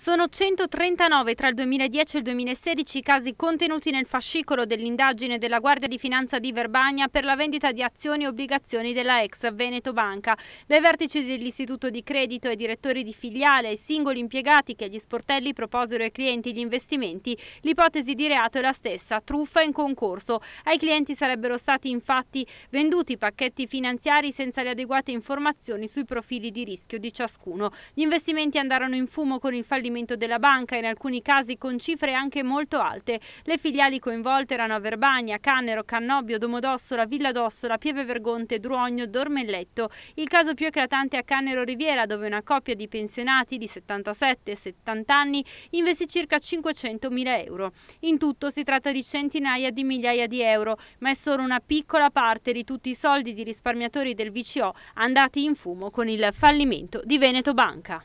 Sono 139 tra il 2010 e il 2016 i casi contenuti nel fascicolo dell'indagine della Guardia di Finanza di Verbagna per la vendita di azioni e obbligazioni della ex Veneto Banca. Dai vertici dell'istituto di credito e direttori di filiale ai singoli impiegati che agli sportelli proposero ai clienti gli investimenti, l'ipotesi di reato è la stessa, truffa in concorso. Ai clienti sarebbero stati infatti venduti pacchetti finanziari senza le adeguate informazioni sui profili di rischio di ciascuno. Gli investimenti andarono in fumo con il fallimento fallimento della banca, in alcuni casi con cifre anche molto alte. Le filiali coinvolte erano a Verbagna, Cannero, Cannobbio, Domodossola, Villa d'Ossola, Pieve Vergonte, Druogno, Dormelletto. Il caso più eclatante è a Cannero Riviera, dove una coppia di pensionati di 77 e 70 anni investì circa 500.000 euro. In tutto si tratta di centinaia di migliaia di euro, ma è solo una piccola parte di tutti i soldi di risparmiatori del VCO andati in fumo con il fallimento di Veneto Banca.